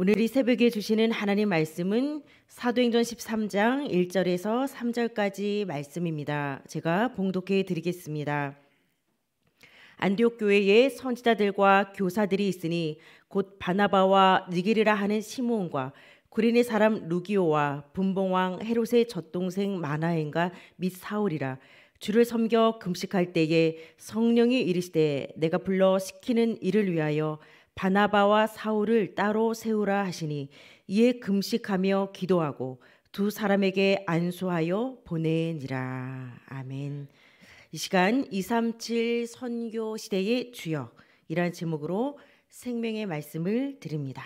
오늘 이 새벽에 주시는 하나님 말씀은 사도행전 13장 1절에서 3절까지 말씀입니다. 제가 봉독해 드리겠습니다. 안디옥 교회에 선지자들과 교사들이 있으니 곧 바나바와 니게리라 하는 시므온과 구린의 사람 루기오와 분봉왕 헤롯의 젖동생 마나엔과 및 사울이라 주를 섬겨 금식할 때에 성령이 이르시되 내가 불러 시키는 일을 위하여 바나바와 사울을 따로 세우라 하시니 이에 금식하며 기도하고 두 사람에게 안수하여 보내니라. 아멘. 이 시간 237 선교 시대의 주역이란 제목으로 생명의 말씀을 드립니다.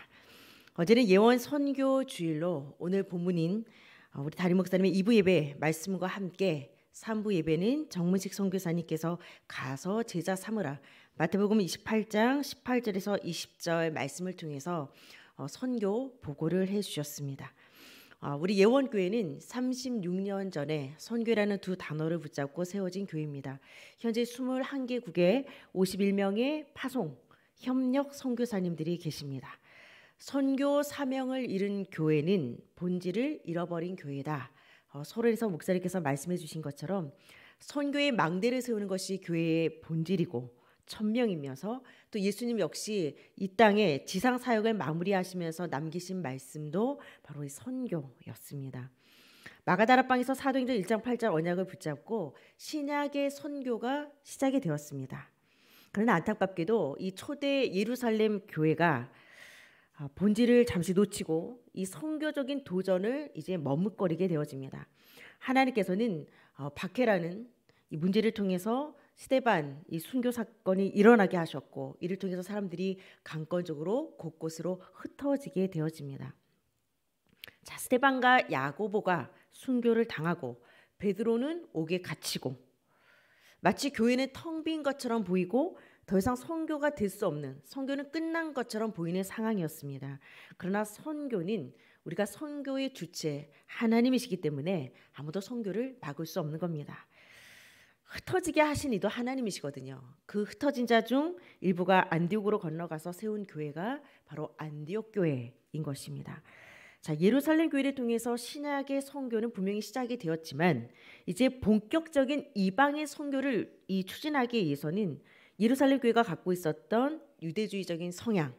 어제는 예원 선교 주일로 오늘 본문인 어, 우리 다리 목사님의 2부 예배 말씀과 함께 3부 예배는 정문식 선교사님께서 가서 제자 삼으라 마태복음 28장 18절에서 20절 말씀을 통해서 어, 선교 보고를 해 주셨습니다. 어, 우리 예원교회는 36년 전에 선교라는 두 단어를 붙잡고 세워진 교회입니다. 현재 21개국에 51명의 파송, 협력 선교사님들이 계십니다. 선교 사명을 잃은 교회는 본질을 잃어버린 교회다. 어, 서론에서 목사님께서 말씀해 주신 것처럼 선교의 망대를 세우는 것이 교회의 본질이고 천명이면서 또 예수님 역시 이 땅에 지상 사역을 마무리하시면서 남기신 말씀도 바로 이 선교였습니다. 마가다라방에서 사도행전 1장 8절 언약을 붙잡고 신약의 선교가 시작이 되었습니다. 그러나 안타깝게도 이 초대 예루살렘 교회가 아, 본질을 잠시 놓치고 이 선교적인 도전을 이제 머뭇거리게 되어집니다. 하나님께서는 어, 박해라는 이 문제를 통해서 스테반 이 순교 사건이 일어나게 하셨고 이를 통해서 사람들이 강권적으로 곳곳으로 흩어지게 되어집니다. 자, 스테반과 야고보가 순교를 당하고 베드로는 옥에 갇히고 마치 교회는 텅 빈 것처럼 보이고 더 이상 선교가 될 수 없는 선교는 끝난 것처럼 보이는 상황이었습니다. 그러나 선교는 우리가 선교의 주체 하나님이시기 때문에 아무도 선교를 막을 수 없는 겁니다. 흩어지게 하신 이도 하나님이시거든요. 그 흩어진 자 중 일부가 안디옥으로 건너가서 세운 교회가 바로 안디옥 교회인 것입니다. 자, 예루살렘 교회를 통해서 신약의 선교는 분명히 시작이 되었지만 이제 본격적인 이방의 선교를 이 추진하기 위해서는 예루살렘 교회가 갖고 있었던 유대주의적인 성향,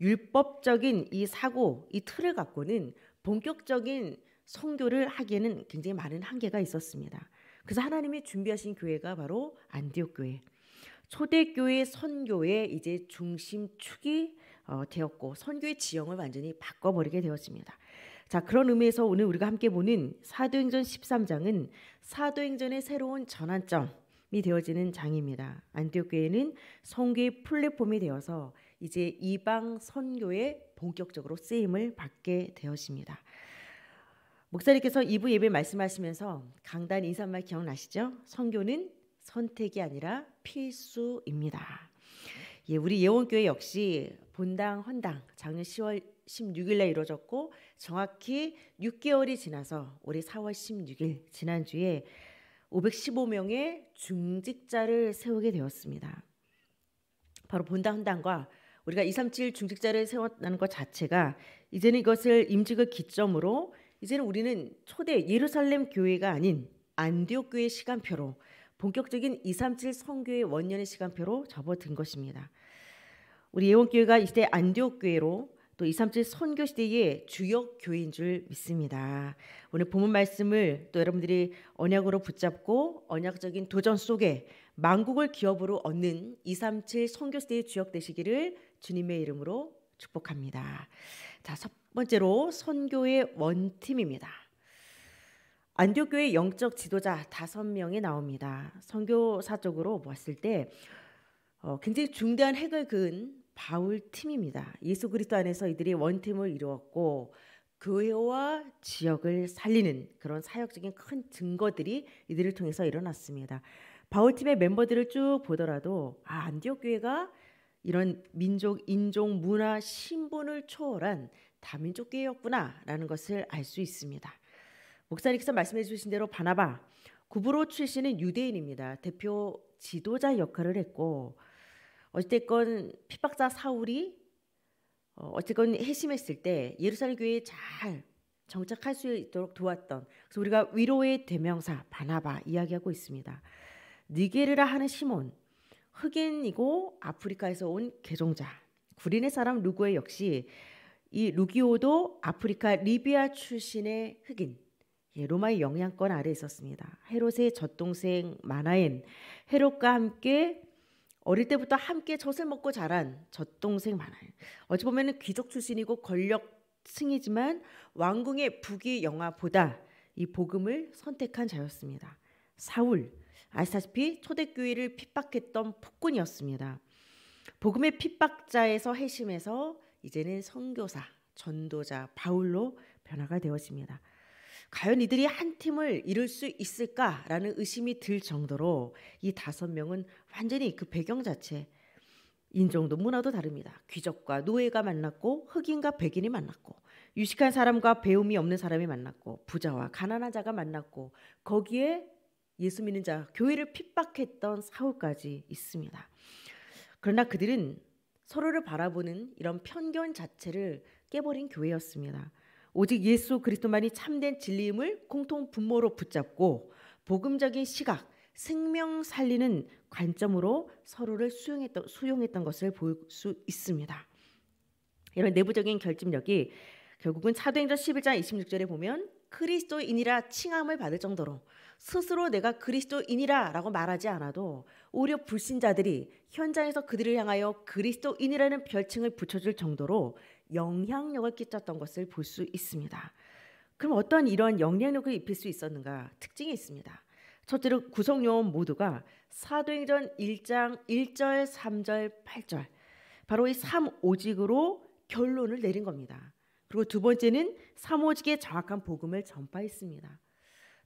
율법적인 이 사고, 이 틀을 갖고는 본격적인 선교를 하기에는 굉장히 많은 한계가 있었습니다. 그래서 하나님이 준비하신 교회가 바로 안디옥 교회. 초대교회 선교의 이제 중심축이 어, 되었고 선교의 지형을 완전히 바꿔버리게 되었습니다. 자 그런 의미에서 오늘 우리가 함께 보는 사도행전 13장은 사도행전의 새로운 전환점이 되어지는 장입니다. 안디옥 교회는 선교의 플랫폼이 되어서 이제 이방 선교에 본격적으로 쓰임을 받게 되었습니다. 목사님께서 2부 예배 말씀하시면서 강단 인사말 기억나시죠? 선교는 선택이 아니라 필수입니다. 예, 우리 예원교회 역시 본당 헌당 작년 10월 16일에 이루어졌고 정확히 6개월이 지나서 올해 4월 16일 지난주에 515명의 중직자를 세우게 되었습니다. 바로 본당 헌당과 우리가 237 중직자를 세웠다는 것 자체가 이제는 이것을 임직을 기점으로 이제는 우리는 초대 예루살렘 교회가 아닌 안디옥 교회 시간표로 본격적인 237 선교의 원년의 시간표로 접어든 것입니다. 우리 예원교회가 이때 안디옥 교회로 또237 선교 시대의 주역 교회인 줄 믿습니다. 오늘 본문 말씀을 또 여러분들이 언약으로 붙잡고 언약적인 도전 속에 만국을 기업으로 얻는 237 선교 시대의 주역 되시기를 주님의 이름으로 축복합니다. 자, 첫 번째로 선교의 원팀입니다. 안디옥교의 영적 지도자 다섯 명이 나옵니다. 선교사적으로 봤을 때 어, 굉장히 중대한 핵을 그은 바울 팀입니다. 예수 그리스도 안에서 이들이 원팀을 이루었고 교회와 지역을 살리는 그런 사역적인 큰 증거들이 이들을 통해서 일어났습니다. 바울 팀의 멤버들을 쭉 보더라도 아 안디옥 교회가 이런 민족, 인종, 문화, 신분을 초월한 다민족 계였구나라는 것을 알 수 있습니다. 목사님께서 말씀해 주신 대로 바나바 구브로 출신은 유대인입니다. 대표 지도자 역할을 했고 어쨌건 핍박자 사울이 어쨌건 해심했을 때 예루살렘 교회에 잘 정착할 수 있도록 도왔던 그래서 우리가 위로의 대명사 바나바 이야기하고 있습니다. 니게르라 하는 시몬 흑인이고 아프리카에서 온 개종자 구린의 사람 루고의 역시 이 루기오도 아프리카 리비아 출신의 흑인 예, 로마의 영향권 아래 있었습니다. 헤롯의 젖동생 마나엔 헤롯과 함께 어릴 때부터 함께 젖을 먹고 자란 젖동생 마나엔 어찌 보면 귀족 출신이고 권력층이지만 왕궁의 부귀 영화보다 이 복음을 선택한 자였습니다. 사울 아시다시피 초대교회를 핍박했던 폭군이었습니다. 복음의 핍박자에서 해심해서 이제는 선교사, 전도자 바울로 변화가 되었습니다. 과연 이들이 한 팀을 이룰 수 있을까라는 의심이 들 정도로 이 다섯 명은 완전히 그 배경 자체 인종도 문화도 다릅니다. 귀족과 노예가 만났고 흑인과 백인이 만났고 유식한 사람과 배움이 없는 사람이 만났고 부자와 가난한 자가 만났고 거기에 예수 믿는 자 교회를 핍박했던 사울까지 있습니다. 그러나 그들은 서로를 바라보는 이런 편견 자체를 깨버린 교회였습니다. 오직 예수 그리스도만이 참된 진리임을 공통 분모로 붙잡고 복음적인 시각, 생명 살리는 관점으로 서로를 수용했던, 수용했던 것을 볼 수 있습니다. 이런 내부적인 결집력이 결국은 사도행전 11장 26절에 보면 그리스도인이라 칭함을 받을 정도로 스스로 내가 그리스도인이라라고 말하지 않아도 오히려 불신자들이 현장에서 그들을 향하여 그리스도인이라는 별칭을 붙여줄 정도로 영향력을 끼쳤던 것을 볼 수 있습니다. 그럼 어떤 이런 영향력을 입힐 수 있었는가? 특징이 있습니다. 첫째로 구성요원 모두가 사도행전 1장 1절, 3절, 8절 바로 이 3오직으로 결론을 내린 겁니다. 그리고 두 번째는 사모직의 정확한 복음을 전파했습니다.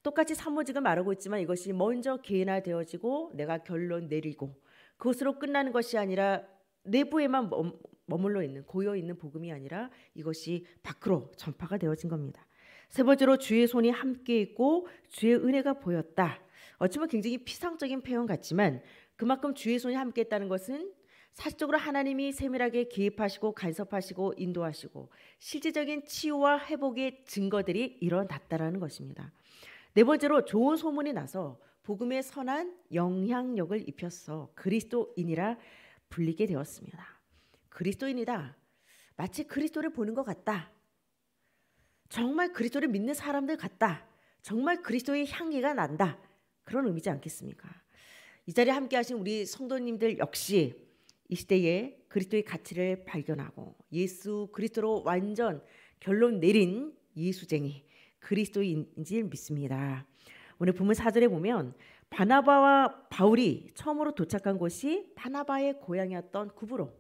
똑같이 사모직을 말하고 있지만 이것이 먼저 개인화되어지고 내가 결론 내리고 그것으로 끝나는 것이 아니라 내부에만 머물러 있는 고여 있는 복음이 아니라 이것이 밖으로 전파가 되어진 겁니다. 세 번째로 주의 손이 함께 있고 주의 은혜가 보였다. 어쩌면 굉장히 피상적인 표현 같지만 그만큼 주의 손이 함께 했다는 것은 사실적으로 하나님이 세밀하게 개입하시고 간섭하시고 인도하시고 실제적인 치유와 회복의 증거들이 일어났다라는 것입니다. 네 번째로 좋은 소문이 나서 복음의 선한 영향력을 입혔어 그리스도인이라 불리게 되었습니다. 그리스도인이다. 마치 그리스도를 보는 것 같다. 정말 그리스도를 믿는 사람들 같다. 정말 그리스도의 향기가 난다. 그런 의미지 않겠습니까? 이 자리에 함께 하신 우리 성도님들 역시 이 시대에 그리스도의 가치를 발견하고 예수 그리스도로 완전 결론 내린 예수쟁이 그리스도인지 믿습니다. 오늘 본문 4절에 보면 바나바와 바울이 처음으로 도착한 곳이 바나바의 고향이었던 구브로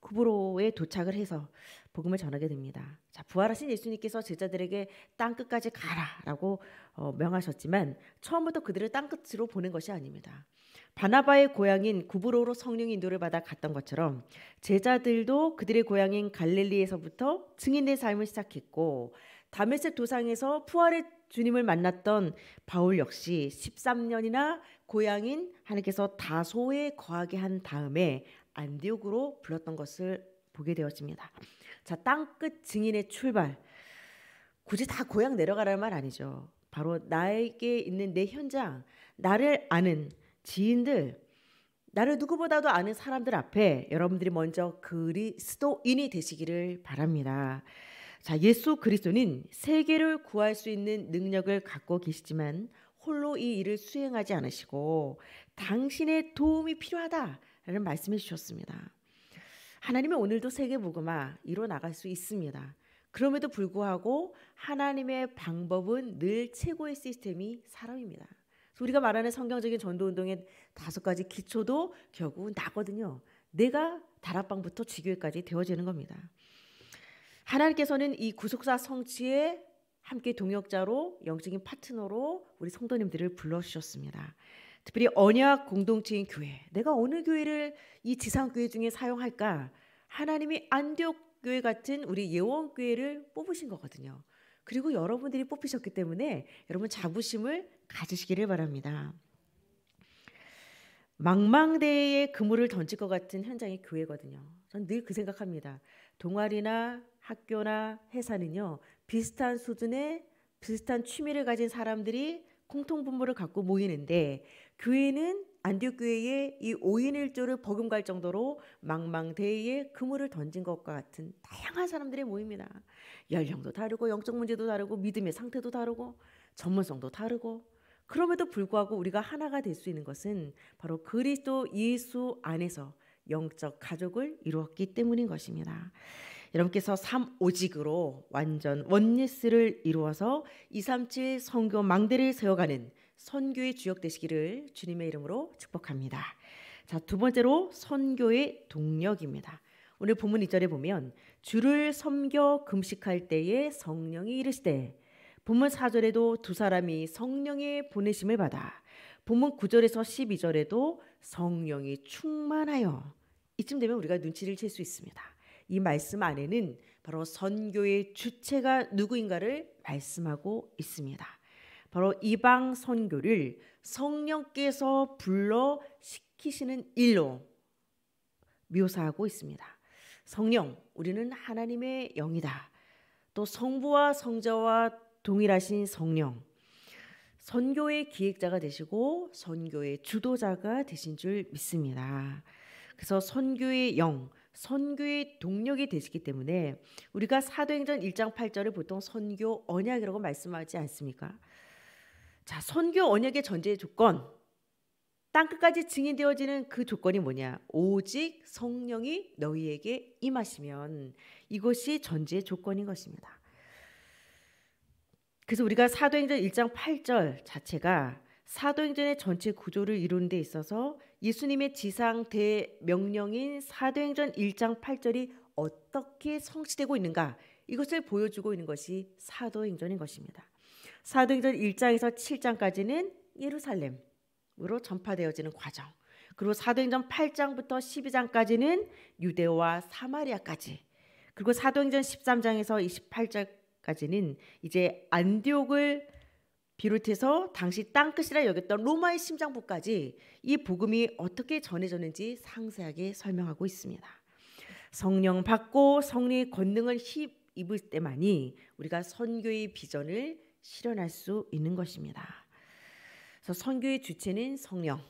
구브로에 도착을 해서 복음을 전하게 됩니다. 자, 부활하신 예수님께서 제자들에게 땅 끝까지 가라라고 어, 명하셨지만 처음부터 그들을 땅 끝으로 보낸 것이 아닙니다. 바나바의 고향인 구브로로 성령 인도를 받아 갔던 것처럼 제자들도 그들의 고향인 갈릴리에서부터 증인의 삶을 시작했고 다메섹 도상에서 푸아의 주님을 만났던 바울 역시 13년이나 고향인 하나님께서 다소에 거하게 한 다음에 안디옥으로 불렀던 것을 보게 되었습니다. 자, 땅끝 증인의 출발. 굳이 다 고향 내려가라는 말 아니죠. 바로 나에게 있는 내 현장, 나를 아는 지인들 나를 누구보다도 아는 사람들 앞에 여러분들이 먼저 그리스도인이 되시기를 바랍니다. 자, 예수 그리스도는 세계를 구할 수 있는 능력을 갖고 계시지만 홀로 이 일을 수행하지 않으시고 당신의 도움이 필요하다라는 말씀해 주셨습니다. 하나님은 오늘도 세계 복음화 이뤄 나갈 수 있습니다. 그럼에도 불구하고 하나님의 방법은 늘 최고의 시스템이 사람입니다. 우리가 말하는 성경적인 전도 운동의 다섯 가지 기초도 결국 나거든요. 내가 다락방부터 지교회까지 되어지는 겁니다. 하나님께서는 이 구속사 성취에 함께 동역자로 영적인 파트너로 우리 성도님들을 불러주셨습니다. 특별히 언약 공동체인 교회. 내가 어느 교회를 이 지상교회 중에 사용할까? 하나님이 안디옥 교회 같은 우리 예원교회를 뽑으신 거거든요. 그리고 여러분들이 뽑히셨기 때문에 여러분 자부심을 가지시기를 바랍니다. 망망대에 그물을 던질 것 같은 현장이 교회거든요. 전늘그 생각합니다. 동아리나 학교나 회사는요. 비슷한 수준의 비슷한 취미를 가진 사람들이 공통 분모를 갖고 모이는데 교회는 안디옥 교회에 이 오인일조를 버금갈 정도로 망망대해에 그물을 던진 것과 같은 다양한 사람들의 모임이다. 연령도 다르고 영적 문제도 다르고 믿음의 상태도 다르고 전문성도 다르고 그럼에도 불구하고 우리가 하나가 될 수 있는 것은 바로 그리스도 예수 안에서 영적 가족을 이루었기 때문인 것입니다. 여러분께서 삼오직으로 완전 원리스를 이루어서 237 성교 망대를 세워가는 선교의 주역 되시기를 주님의 이름으로 축복합니다. 자, 두 번째로 선교의 동력입니다. 오늘 본문 2절에 보면 주를 섬겨 금식할 때에 성령이 이르시되 본문 4절에도 두 사람이 성령의 보내심을 받아 본문 9절에서 12절에도 성령이 충만하여 이쯤 되면 우리가 눈치를 챌 수 있습니다. 이 말씀 안에는 바로 선교의 주체가 누구인가를 말씀하고 있습니다. 바로 이방 선교를 성령께서 불러 시키시는 일로 묘사하고 있습니다. 성령, 우리는 하나님의 영이다. 또 성부와 성자와 동일하신 성령, 선교의 기획자가 되시고 선교의 주도자가 되신 줄 믿습니다. 그래서 선교의 영, 선교의 동력이 되시기 때문에 우리가 사도행전 1장 8절을 보통 선교 언약이라고 말씀하지 않습니까? 자, 선교 언약의 전제 조건. 땅 끝까지 증인되어지는 그 조건이 뭐냐? 오직 성령이 너희에게 임하시면 이것이 전제 조건인 것입니다. 그래서 우리가 사도행전 1장 8절 자체가 사도행전의 전체 구조를 이루는 데 있어서 예수님의 지상 대명령인 사도행전 1장 8절이 어떻게 성취되고 있는가 이것을 보여주고 있는 것이 사도행전인 것입니다. 사도행전 1장에서 7장까지는 예루살렘으로 전파되어지는 과정. 그리고 사도행전 8장부터 12장까지는 유대와 사마리아까지. 그리고 사도행전 13장에서 28장까지는 이제 안디옥을 비롯해서 당시 땅끝이라 여겼던 로마의 심장부까지 이 복음이 어떻게 전해졌는지 상세하게 설명하고 있습니다. 성령 받고 성리 권능을 힘입을 때만이 우리가 선교의 비전을 실현할 수 있는 것입니다. 그래서 선교의 주체는 성령.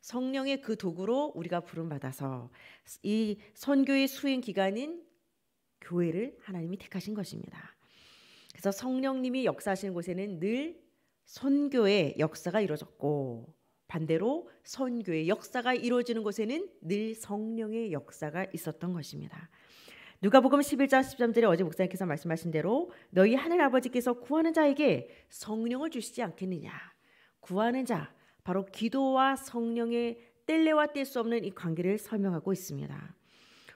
성령의 그 도구로 우리가 부름받아서 이 선교의 수행 기간인 교회를 하나님이 택하신 것입니다. 그래서 성령님이 역사하시는 곳에는 늘 선교의 역사가 이루어졌고 반대로 선교의 역사가 이루어지는 곳에는 늘 성령의 역사가 있었던 것입니다. 누가복음 11장 13절에 어제 목사님께서 말씀하신 대로 너희 하늘 아버지께서 구하는 자에게 성령을 주시지 않겠느냐. 구하는 자 바로 기도와 성령의 뗄래와 뗄 수 없는 이 관계를 설명하고 있습니다.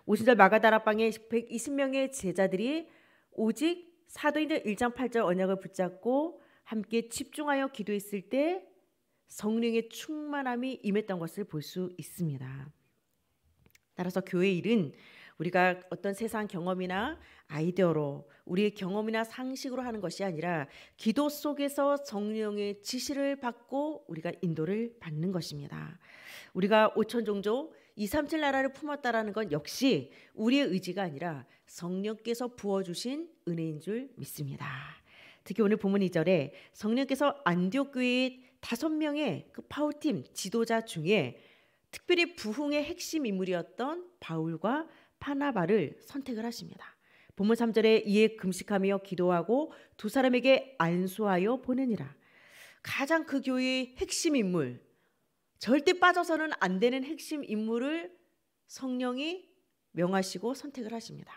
오순절 마가다라방에 120명의 제자들이 오직 사도인들 1장 8절 언약을 붙잡고 함께 집중하여 기도했을 때 성령의 충만함이 임했던 것을 볼 수 있습니다. 따라서 교회 일은 우리가 어떤 세상 경험이나 아이디어로 우리의 경험이나 상식으로 하는 것이 아니라 기도 속에서 성령의 지시를 받고 우리가 인도를 받는 것입니다. 우리가 5천 종조 237 나라를 품었다라는 건 역시 우리의 의지가 아니라 성령께서 부어주신 은혜인 줄 믿습니다. 특히 오늘 본문 2절에 성령께서 안디옥 교회 다섯 명의 그 파울팀 지도자 중에 특별히 부흥의 핵심 인물이었던 바울과 파나바를 선택을 하십니다. 본문 3절에 이에 금식하며 기도하고 두 사람에게 안수하여 보내니라. 가장 그 교회의 핵심 인물, 절대 빠져서는 안 되는 핵심 인물을 성령이 명하시고 선택을 하십니다.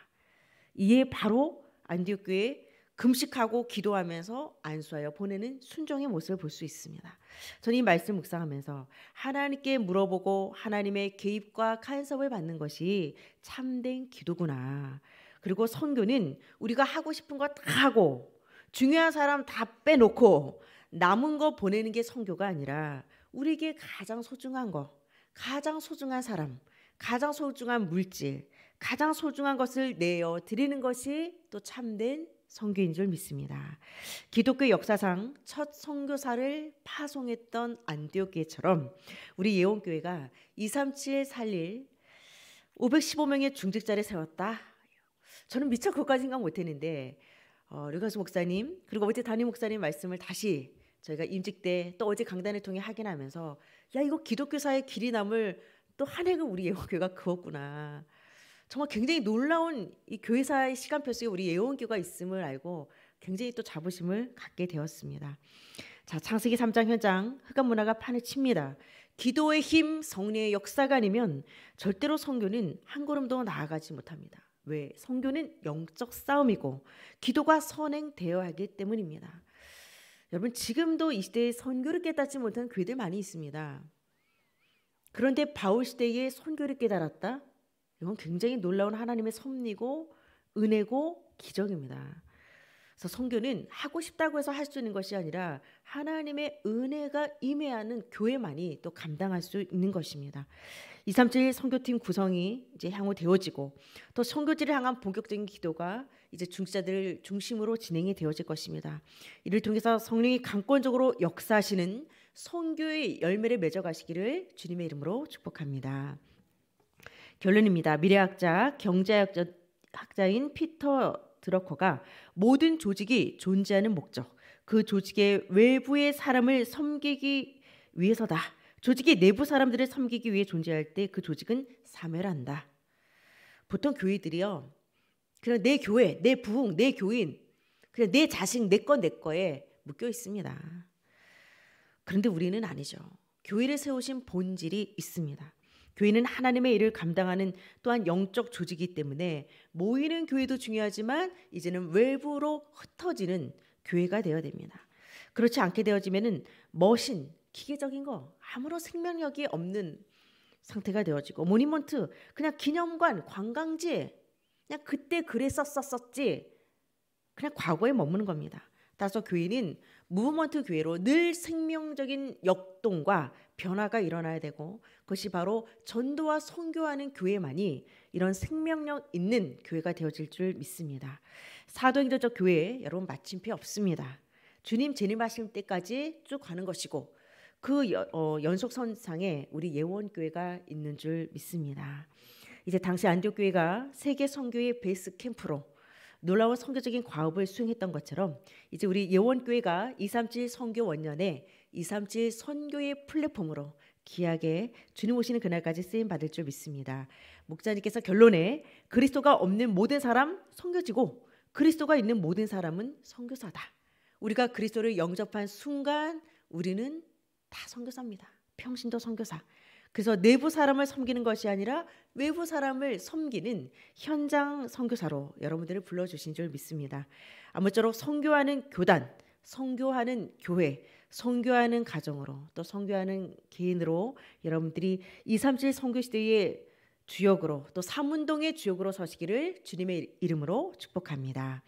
이에 바로 안디옥 교회 금식하고 기도하면서 안수하여 보내는 순종의 모습을 볼 수 있습니다. 저는 이 말씀 묵상하면서 하나님께 물어보고 하나님의 개입과 간섭을 받는 것이 참된 기도구나. 그리고 선교는 우리가 하고 싶은 거 다 하고 중요한 사람 다 빼놓고 남은 거 보내는 게 선교가 아니라 우리에게 가장 소중한 거, 가장 소중한 사람, 가장 소중한 물질, 가장 소중한 것을 내어 드리는 것이 또 참된 선교인 줄 믿습니다. 기독교 역사상 첫 선교사를 파송했던 안디옥교회처럼 우리 예원교회가 237 살릴 515명의 중직자를 세웠다. 저는 미처 그것까지 생각 못했는데 어, 류가수 목사님 그리고 어제 담임 목사님 말씀을 다시 저희가 임직 때 또 어제 강단을 통해 확인하면서 야 이거 기독교사의 길이 남을 또한 획을 우리 예원교회가 그었구나. 정말 굉장히 놀라운 이 교회사의 시간표 속에 우리 예원교가 있음을 알고 굉장히 또 자부심을 갖게 되었습니다. 자, 창세기 3장 현장 흑암 문화가 판을 칩니다. 기도의 힘, 성례의 역사가 아면 절대로 성교는 한 걸음도 나아가지 못합니다. 왜? 성교는 영적 싸움이고 기도가 선행되어야 하기 때문입니다. 여러분 지금도 이 시대에 선교를 깨닫지 못한 교회들 많이 있습니다. 그런데 바울 시대에 선교를 깨달았다? 이건 굉장히 놀라운 하나님의 섭리고 은혜고 기적입니다. 그래서 성교는 하고 싶다고 해서 할 수 있는 것이 아니라 하나님의 은혜가 임해하는 교회만이 또 감당할 수 있는 것입니다. 237 선교팀 구성이 이제 향후 되어지고 또 선교지를 향한 본격적인 기도가 이제 중직자들 중심으로 진행이 되어질 것입니다. 이를 통해서 성령이 강권적으로 역사하시는 선교의 열매를 맺어가시기를 주님의 이름으로 축복합니다. 결론입니다. 미래학자, 경제학자 인 피터 드러커가 모든 조직이 존재하는 목적, 그 조직의 외부의 사람을 섬기기 위해서다. 조직의 내부 사람들을 섬기기 위해 존재할 때 그 조직은 사멸한다. 보통 교회들이요. 그냥 내 교회, 내 부흥, 내 교인, 그냥 내 자식, 내 거, 내 거에 묶여 있습니다. 그런데 우리는 아니죠. 교회를 세우신 본질이 있습니다. 교회는 하나님의 일을 감당하는 또한 영적 조직이기 때문에 모이는 교회도 중요하지만 이제는 외부로 흩어지는 교회가 되어야 됩니다. 그렇지 않게 되어지면은 머신 기계적인 거 아무런 생명력이 없는 상태가 되어지고 모니먼트 그냥 기념관 관광지 그냥 그때 그랬었었었지 그냥 과거에 머무는 겁니다. 따라서 교회는 무브먼트 교회로 늘 생명적인 역동과 변화가 일어나야 되고 그것이 바로 전도와 선교하는 교회만이 이런 생명력 있는 교회가 되어질 줄 믿습니다. 사도행전적 교회 여러분 마침표 없습니다. 주님 재림하실 때까지 쭉 가는 것이고 그 어, 연속선상에 우리 예원교회가 있는 줄 믿습니다. 이제 당시 안디옥교회가 세계 선교의 베이스 캠프로 놀라운 선교적인 과업을 수행했던 것처럼 이제 우리 예원교회가 237 선교 원년에 237 선교의 플랫폼으로 귀하게 주님 오시는 그날까지 쓰임 받을 줄 믿습니다. 목자님께서 결론에 그리스도가 없는 모든 사람 성교지고 그리스도가 있는 모든 사람은 성교사다. 우리가 그리스도를 영접한 순간 우리는 다 성교사입니다. 평신도 성교사. 그래서 내부 사람을 섬기는 것이 아니라 외부 사람을 섬기는 현장 선교사로 여러분들을 불러 주신 줄 믿습니다. 아무쪼록 선교하는 교단, 선교하는 교회, 성교하는 가정으로 또 선교하는 개인으로 여러분들이 237성교 시대의 주역으로 또 삼운동의 주역으로 서시기를 주님의 이름으로 축복합니다.